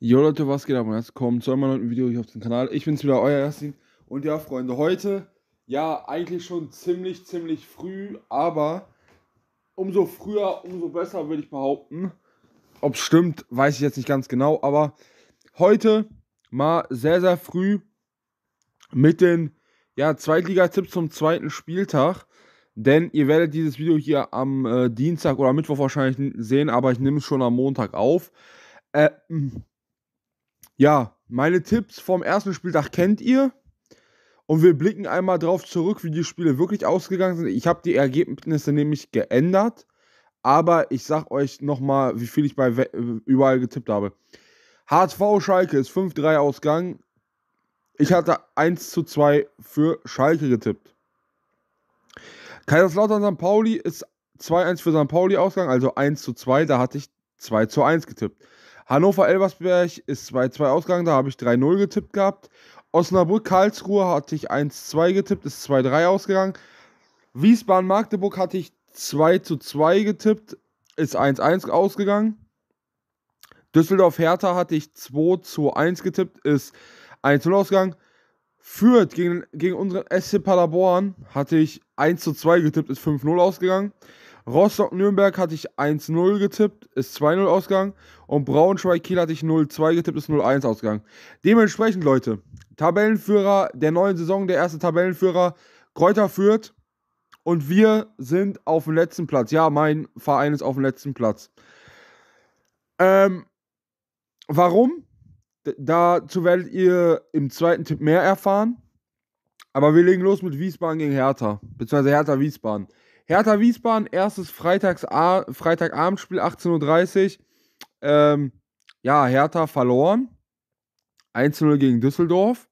Jo Leute, was geht ab und herzlich willkommen zu einem neuen Video hier auf dem Kanal. Ich bin's wieder, euer Ersin. Und ja, Freunde, heute, ja, eigentlich schon ziemlich, ziemlich früh, aber umso früher, umso besser, würde ich behaupten. Ob es stimmt, weiß ich jetzt nicht ganz genau, aber heute mal sehr, sehr früh mit den ja, Zweitliga-Tipps zum zweiten Spieltag. Denn ihr werdet dieses Video hier am äh, Dienstag oder Mittwoch wahrscheinlich sehen, aber ich nehme es schon am Montag auf. Äh, ja, meine Tipps vom ersten Spieltag kennt ihr. Und wir blicken einmal darauf zurück, wie die Spiele wirklich ausgegangen sind. Ich habe die Ergebnisse nämlich geändert. Aber ich sag euch nochmal, wie viel ich bei äh, überall getippt habe. HSV Schalke ist 5-3 Ausgang. Ich hatte 1 zu 2 für Schalke getippt. Kaiserslautern St. Pauli ist 2-1 für St. Pauli Ausgang, also 1 zu 2. Da hatte ich 2 zu 1 getippt hannover Elbersberg ist 2-2 ausgegangen, da habe ich 3-0 getippt gehabt. Osnabrück-Karlsruhe hatte ich 1-2 getippt, ist 2-3 ausgegangen. Wiesbaden-Magdeburg hatte ich 2-2 getippt, ist 1-1 ausgegangen. Düsseldorf-Hertha hatte ich 2-1 getippt, ist 1-0 ausgegangen. Fürth gegen, gegen unseren SC Paderborn hatte ich 1 2 getippt, ist 5-0 ausgegangen. Rostock-Nürnberg hatte ich 1-0 getippt, ist 2-0 Ausgang. Und Braunschweig-Kiel hatte ich 0-2 getippt, ist 0-1 Ausgang. Dementsprechend, Leute, Tabellenführer der neuen Saison, der erste Tabellenführer, Kräuter führt. Und wir sind auf dem letzten Platz. Ja, mein Verein ist auf dem letzten Platz. Ähm, warum? D dazu werdet ihr im zweiten Tipp mehr erfahren. Aber wir legen los mit Wiesbaden gegen Hertha. Beziehungsweise Hertha Wiesbaden. Hertha Wiesbaden, erstes Freitagabendspiel, 18.30 Uhr. Ähm, ja, Hertha verloren. 1-0 gegen Düsseldorf.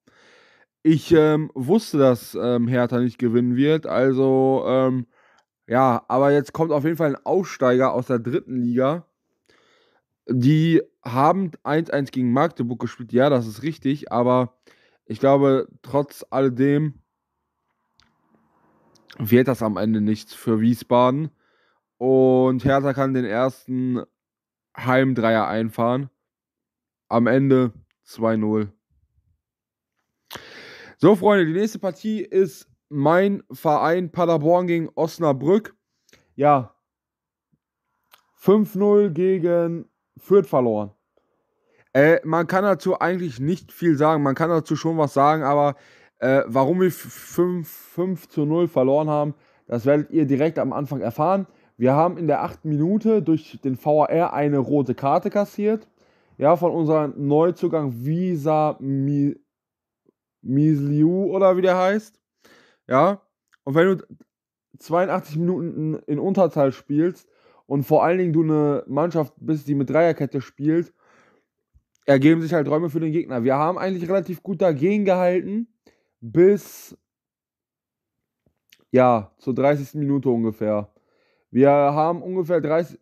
Ich ähm, wusste, dass ähm, Hertha nicht gewinnen wird. Also, ähm, ja, aber jetzt kommt auf jeden Fall ein Aufsteiger aus der dritten Liga. Die haben 1-1 gegen Magdeburg gespielt. Ja, das ist richtig. Aber ich glaube, trotz alledem wird das am Ende nichts für Wiesbaden. Und Hertha kann den ersten Heimdreier einfahren. Am Ende 2-0. So, Freunde, die nächste Partie ist mein Verein Paderborn gegen Osnabrück. Ja, 5-0 gegen Fürth verloren. Äh, man kann dazu eigentlich nicht viel sagen. Man kann dazu schon was sagen, aber äh, warum wir 5, 5 zu 0 verloren haben, das werdet ihr direkt am Anfang erfahren. Wir haben in der 8. Minute durch den VAR eine rote Karte kassiert. Ja, von unserem Neuzugang Visa Mi, Misliu oder wie der heißt. Ja, und wenn du 82 Minuten in Unterzahl spielst und vor allen Dingen du eine Mannschaft bist, die mit Dreierkette spielt, ergeben sich halt Räume für den Gegner. Wir haben eigentlich relativ gut dagegen gehalten bis ja, zur 30. Minute ungefähr. Wir haben ungefähr 30,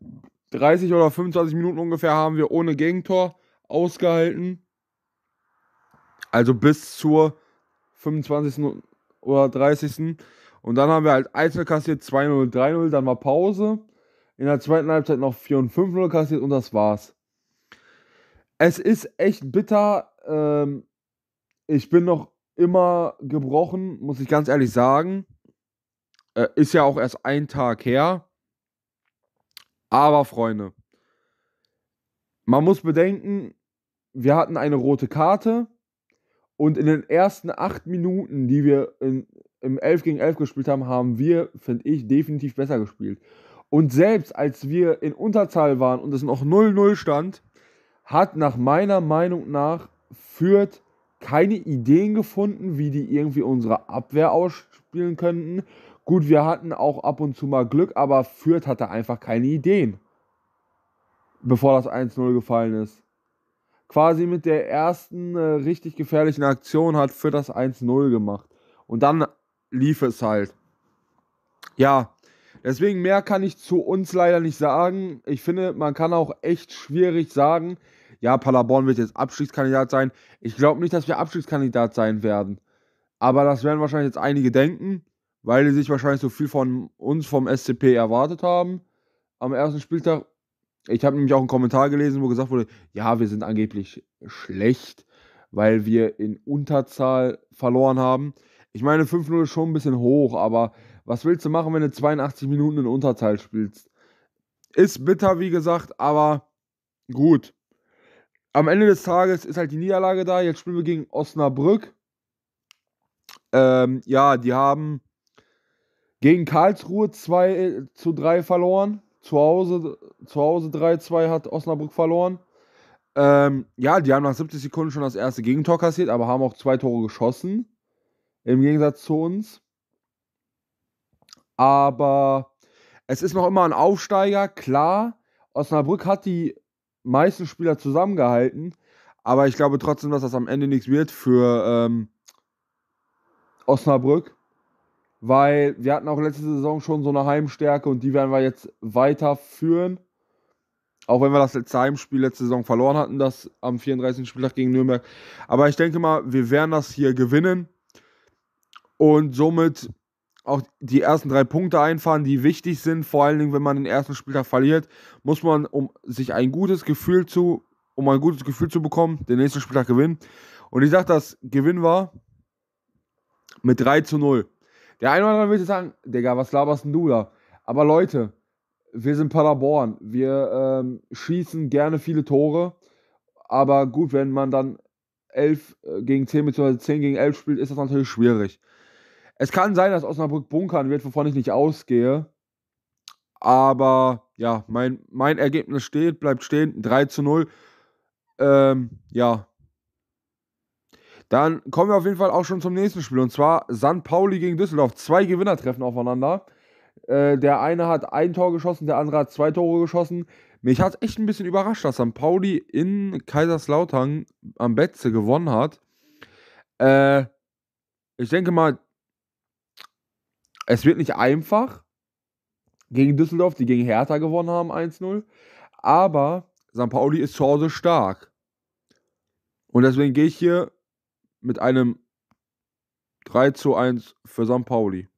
30 oder 25 Minuten ungefähr haben wir ohne Gegentor ausgehalten. Also bis zur 25. oder 30. Und dann haben wir halt Einzel kassiert 2-0, 3-0, dann war Pause. In der zweiten Halbzeit noch 4 und 5-0 kassiert und das war's. Es ist echt bitter. Ähm, ich bin noch immer gebrochen, muss ich ganz ehrlich sagen. Äh, ist ja auch erst ein Tag her. Aber Freunde, man muss bedenken, wir hatten eine rote Karte und in den ersten acht Minuten, die wir in, im 11 gegen 11 gespielt haben, haben wir, finde ich, definitiv besser gespielt. Und selbst als wir in Unterzahl waren und es noch 0-0 stand, hat nach meiner Meinung nach Fürth keine Ideen gefunden, wie die irgendwie unsere Abwehr ausspielen könnten. Gut, wir hatten auch ab und zu mal Glück, aber Fürth hatte einfach keine Ideen, bevor das 1-0 gefallen ist. Quasi mit der ersten äh, richtig gefährlichen Aktion hat Fürth das 1-0 gemacht. Und dann lief es halt. Ja, deswegen mehr kann ich zu uns leider nicht sagen. Ich finde, man kann auch echt schwierig sagen, ja, Paderborn wird jetzt Abstiegskandidat sein. Ich glaube nicht, dass wir Abstiegskandidat sein werden. Aber das werden wahrscheinlich jetzt einige denken, weil die sich wahrscheinlich so viel von uns vom SCP erwartet haben am ersten Spieltag. Ich habe nämlich auch einen Kommentar gelesen, wo gesagt wurde, ja, wir sind angeblich schlecht, weil wir in Unterzahl verloren haben. Ich meine, 5-0 ist schon ein bisschen hoch, aber was willst du machen, wenn du 82 Minuten in Unterzahl spielst? Ist bitter, wie gesagt, aber gut am Ende des Tages ist halt die Niederlage da. Jetzt spielen wir gegen Osnabrück. Ähm, ja, die haben gegen Karlsruhe 2 äh, zu 3 verloren. Zu Hause, zu Hause 3-2 hat Osnabrück verloren. Ähm, ja, die haben nach 70 Sekunden schon das erste Gegentor kassiert, aber haben auch zwei Tore geschossen. Im Gegensatz zu uns. Aber es ist noch immer ein Aufsteiger, klar. Osnabrück hat die meisten Spieler zusammengehalten. Aber ich glaube trotzdem, dass das am Ende nichts wird für ähm, Osnabrück. Weil wir hatten auch letzte Saison schon so eine Heimstärke und die werden wir jetzt weiterführen. Auch wenn wir das letzte Heimspiel letzte Saison verloren hatten, das am 34. Spieltag gegen Nürnberg. Aber ich denke mal, wir werden das hier gewinnen. Und somit auch die ersten drei Punkte einfahren, die wichtig sind. Vor allen Dingen, wenn man den ersten Spieltag verliert, muss man, um sich ein gutes Gefühl zu, um ein gutes Gefühl zu bekommen, den nächsten Spieltag gewinnen. Und ich sage, das Gewinn war mit 3 zu 0. Der eine oder andere würde sagen, Digga, was laberst denn du da? Aber Leute, wir sind Paderborn. Wir ähm, schießen gerne viele Tore. Aber gut, wenn man dann 11 äh, gegen 10 bzw. 10 gegen 11 spielt, ist das natürlich schwierig. Es kann sein, dass Osnabrück bunkern wird, wovon ich nicht ausgehe. Aber ja, mein, mein Ergebnis steht, bleibt stehen. 3 zu 0. Ähm, ja. Dann kommen wir auf jeden Fall auch schon zum nächsten Spiel. Und zwar San Pauli gegen Düsseldorf. Zwei Gewinner treffen aufeinander. Äh, der eine hat ein Tor geschossen, der andere hat zwei Tore geschossen. Mich hat es echt ein bisschen überrascht, dass San Pauli in Kaiserslautern am Betze gewonnen hat. Äh, ich denke mal, es wird nicht einfach gegen Düsseldorf, die gegen Hertha gewonnen haben, 1-0. Aber St. Pauli ist zu Hause stark. Und deswegen gehe ich hier mit einem 3 zu 1 für St. Pauli.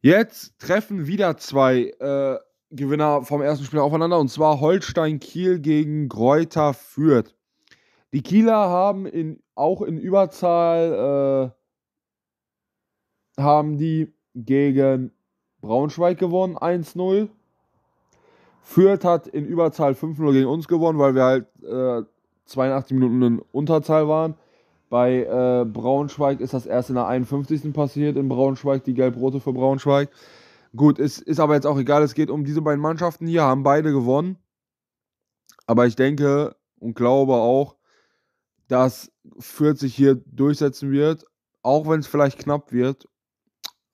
Jetzt treffen wieder zwei äh, Gewinner vom ersten Spiel aufeinander und zwar Holstein Kiel gegen Greuther Fürth. Die Kieler haben in, auch in Überzahl äh, haben die gegen Braunschweig gewonnen, 1-0. Fürth hat in Überzahl 5-0 gegen uns gewonnen, weil wir halt äh, 82 Minuten in Unterzahl waren. Bei äh, Braunschweig ist das erst in der 51. passiert in Braunschweig, die Gelb-Rote für Braunschweig. Gut, ist, ist aber jetzt auch egal, es geht um diese beiden Mannschaften hier, haben beide gewonnen. Aber ich denke und glaube auch, dass Fürth sich hier durchsetzen wird, auch wenn es vielleicht knapp wird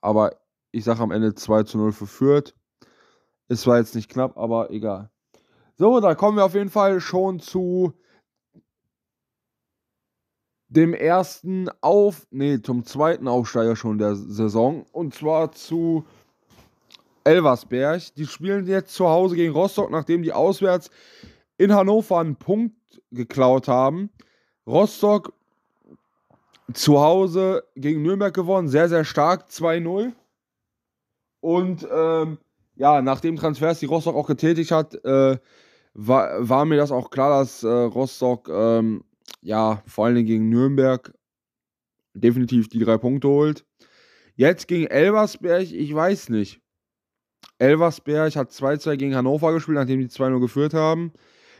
aber ich sage am Ende 2 zu 0 für Fürth. Es war jetzt nicht knapp, aber egal. So, da kommen wir auf jeden Fall schon zu dem ersten Auf, nee, zum zweiten Aufsteiger schon der Saison. Und zwar zu Elversberg. Die spielen jetzt zu Hause gegen Rostock, nachdem die auswärts in Hannover einen Punkt geklaut haben. Rostock zu Hause gegen Nürnberg gewonnen, sehr, sehr stark, 2-0. Und ähm, ja, nachdem Transfers, die Rostock auch getätigt hat, äh, war, war, mir das auch klar, dass äh, Rostock ähm, ja vor allem gegen Nürnberg definitiv die drei Punkte holt. Jetzt gegen Elversberg, ich weiß nicht. Elversberg hat 2-2 gegen Hannover gespielt, nachdem die 2-0 geführt haben.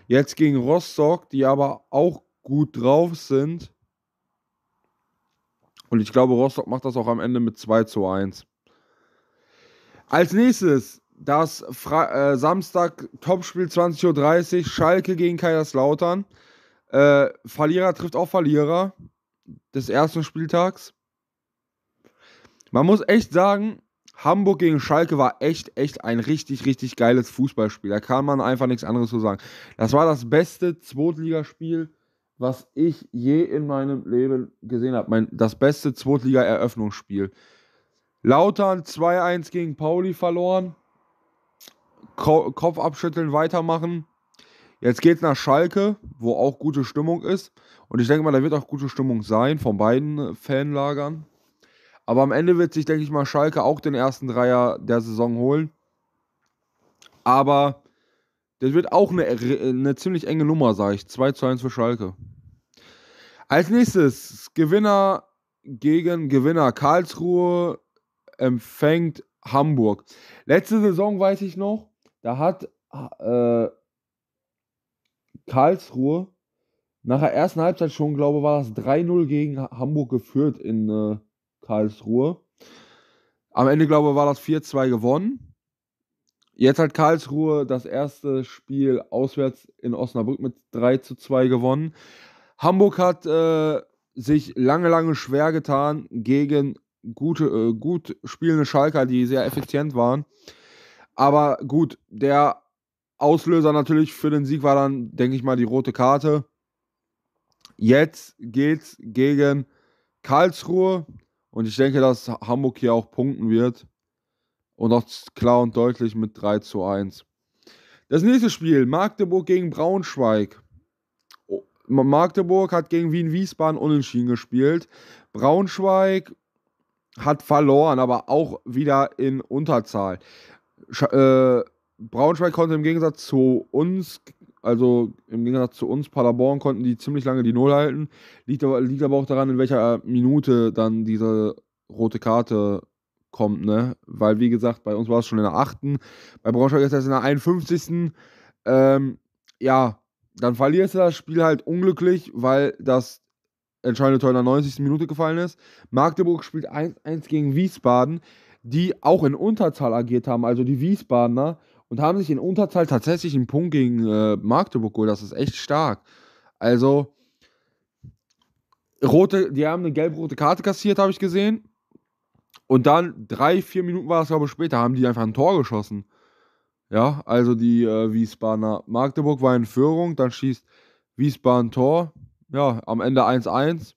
Jetzt gegen Rostock, die aber auch gut drauf sind und ich glaube, Rostock macht das auch am Ende mit 2 zu 1. Als nächstes das Fra äh, Samstag Topspiel 20.30 Uhr, Schalke gegen Kaiserslautern. Äh, Verlierer trifft auch Verlierer des ersten Spieltags. Man muss echt sagen, Hamburg gegen Schalke war echt, echt ein richtig, richtig geiles Fußballspiel. Da kann man einfach nichts anderes zu sagen. Das war das beste Zweitligaspiel was ich je in meinem Leben gesehen habe. Mein, das beste Zweitliga-Eröffnungsspiel. Lautern 2-1 gegen Pauli verloren. Ko Kopf abschütteln, weitermachen. Jetzt geht es nach Schalke, wo auch gute Stimmung ist. Und ich denke mal, da wird auch gute Stimmung sein von beiden Fanlagern. Aber am Ende wird sich, denke ich mal, Schalke auch den ersten Dreier der Saison holen. Aber das wird auch eine, äh, eine ziemlich enge Nummer, sage ich. 2 zu 1 für Schalke. Als nächstes Gewinner gegen Gewinner. Karlsruhe empfängt Hamburg. Letzte Saison weiß ich noch, da hat äh, Karlsruhe nach der ersten Halbzeit schon, glaube ich, war das 3-0 gegen Hamburg geführt in äh, Karlsruhe. Am Ende, glaube ich, war das 4-2 gewonnen. Jetzt hat Karlsruhe das erste Spiel auswärts in Osnabrück mit 3 zu 2 gewonnen. Hamburg hat äh, sich lange, lange schwer getan gegen gute, äh, gut spielende Schalker, die sehr effizient waren. Aber gut, der Auslöser natürlich für den Sieg war dann, denke ich mal, die rote Karte. Jetzt geht's gegen Karlsruhe und ich denke, dass Hamburg hier auch punkten wird. Und auch klar und deutlich mit 3 zu 1. Das nächste Spiel, Magdeburg gegen Braunschweig. Magdeburg hat gegen Wien-Wiesbaden unentschieden gespielt. Braunschweig hat verloren, aber auch wieder in Unterzahl. Sch äh, Braunschweig konnte im Gegensatz zu uns, also im Gegensatz zu uns, Paderborn konnten die ziemlich lange die Null halten. Liegt aber, liegt aber auch daran, in welcher Minute dann diese rote Karte kommt, ne? Weil, wie gesagt, bei uns war es schon in der 8. Bei Braunschweig ist das in der 51. Ähm, ja, dann verlierst du das Spiel halt unglücklich, weil das entscheidende Tor in der 90. Minute gefallen ist. Magdeburg spielt 1-1 gegen Wiesbaden, die auch in Unterzahl agiert haben, also die Wiesbadener, und haben sich in Unterzahl tatsächlich einen Punkt gegen äh, Magdeburg geholt. Das ist echt stark. Also, rote, die haben eine gelb-rote Karte kassiert, habe ich gesehen. Und dann, drei, vier Minuten war es, glaube ich, später, haben die einfach ein Tor geschossen. Ja, also die äh, Wiesbadener. Magdeburg war in Führung, dann schießt Wiesbaden Tor. Ja, am Ende 1-1.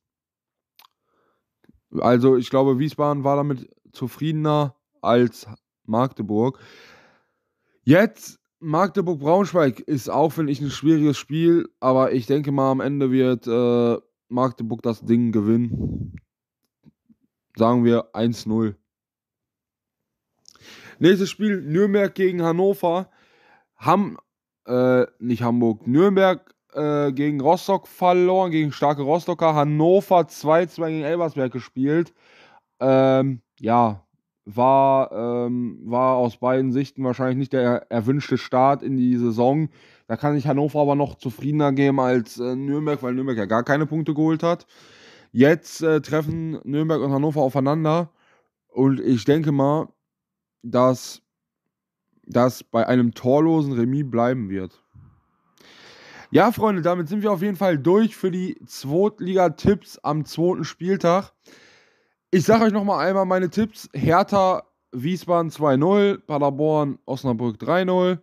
Also ich glaube, Wiesbaden war damit zufriedener als Magdeburg. Jetzt Magdeburg-Braunschweig ist auch, finde ich, ein schwieriges Spiel, aber ich denke mal, am Ende wird äh, Magdeburg das Ding gewinnen. Sagen wir 1-0. Nächstes Spiel Nürnberg gegen Hannover. Ham, äh, nicht Hamburg, Nürnberg äh, gegen Rostock verloren, gegen starke Rostocker. Hannover 2-2 gegen Elbersberg gespielt. Ähm, ja, war, ähm, war aus beiden Sichten wahrscheinlich nicht der erwünschte Start in die Saison. Da kann sich Hannover aber noch zufriedener geben als äh, Nürnberg, weil Nürnberg ja gar keine Punkte geholt hat. Jetzt äh, treffen Nürnberg und Hannover aufeinander und ich denke mal, dass das bei einem torlosen Remis bleiben wird. Ja, Freunde, damit sind wir auf jeden Fall durch für die Zweitliga-Tipps am zweiten Spieltag. Ich sage euch nochmal einmal meine Tipps. Hertha, Wiesbaden 2-0, Paderborn, Osnabrück 3-0,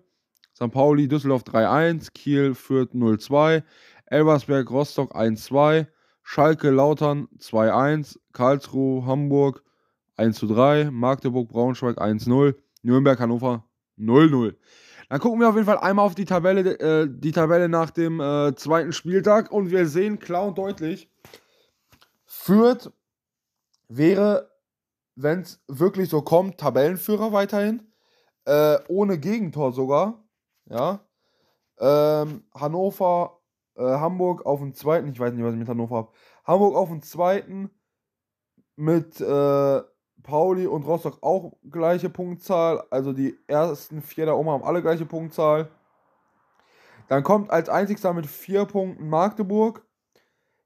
St. Pauli, Düsseldorf 3-1, Kiel, Fürth 0-2, Elversberg, Rostock 1-2, Schalke Lautern 2-1, Karlsruhe Hamburg 1-3, Magdeburg Braunschweig 1-0, Nürnberg Hannover 0-0. Dann gucken wir auf jeden Fall einmal auf die Tabelle, äh, die Tabelle nach dem äh, zweiten Spieltag und wir sehen klar und deutlich, Fürth wäre, wenn es wirklich so kommt, Tabellenführer weiterhin, äh, ohne Gegentor sogar. Ja. Ähm, Hannover äh, Hamburg auf dem zweiten, ich weiß nicht, was ich mit Hannover habe. Hamburg auf dem zweiten mit äh, Pauli und Rostock auch gleiche Punktzahl. Also die ersten vier da oben haben alle gleiche Punktzahl. Dann kommt als einzigster mit vier Punkten Magdeburg,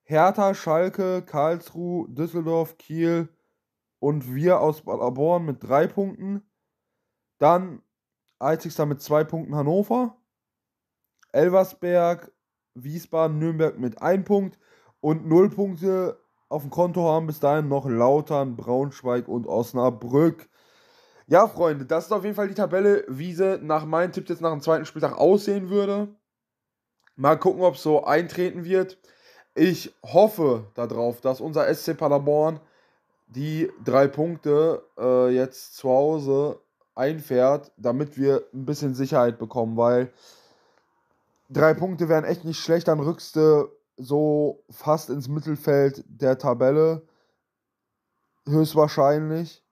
Hertha, Schalke, Karlsruhe, Düsseldorf, Kiel und wir aus Paderborn mit drei Punkten. Dann einzigster mit zwei Punkten Hannover, Elversberg, Wiesbaden, Nürnberg mit 1 Punkt und 0 Punkte auf dem Konto haben bis dahin noch Lautern, Braunschweig und Osnabrück. Ja, Freunde, das ist auf jeden Fall die Tabelle, wie sie nach meinen Tipps jetzt nach dem zweiten Spieltag aussehen würde. Mal gucken, ob es so eintreten wird. Ich hoffe darauf, dass unser SC Paderborn die drei Punkte äh, jetzt zu Hause einfährt, damit wir ein bisschen Sicherheit bekommen, weil Drei Punkte wären echt nicht schlecht, dann rückst du so fast ins Mittelfeld der Tabelle. Höchstwahrscheinlich.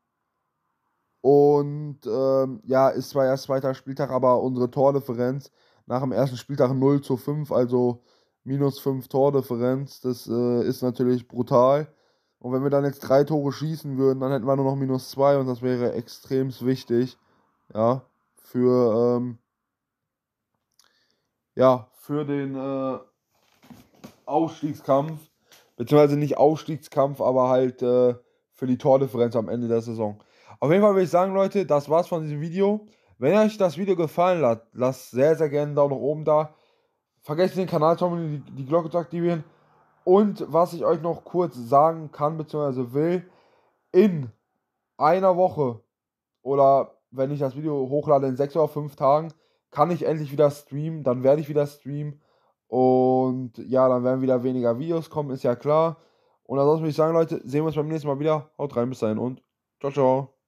Und ähm, ja, ist zwar erst zweiter Spieltag, aber unsere Tordifferenz nach dem ersten Spieltag 0 zu 5, also minus 5 Tordifferenz, das äh, ist natürlich brutal. Und wenn wir dann jetzt drei Tore schießen würden, dann hätten wir nur noch minus 2 und das wäre extrem wichtig, ja, für ähm, ja, für den äh, Aufstiegskampf, beziehungsweise nicht Aufstiegskampf, aber halt äh, für die Tordifferenz am Ende der Saison. Auf jeden Fall würde ich sagen, Leute, das war's von diesem Video. Wenn euch das Video gefallen hat, lasst sehr, sehr gerne einen Daumen nach oben da. Vergesst den Kanal zu abonnieren, die, die Glocke zu aktivieren. Und was ich euch noch kurz sagen kann, beziehungsweise will, in einer Woche oder wenn ich das Video hochlade, in sechs oder fünf Tagen, kann ich endlich wieder streamen, dann werde ich wieder streamen. Und ja, dann werden wieder weniger Videos kommen, ist ja klar. Und ansonsten würde ich sagen, Leute, sehen wir uns beim nächsten Mal wieder. Haut rein, bis dahin und ciao, ciao.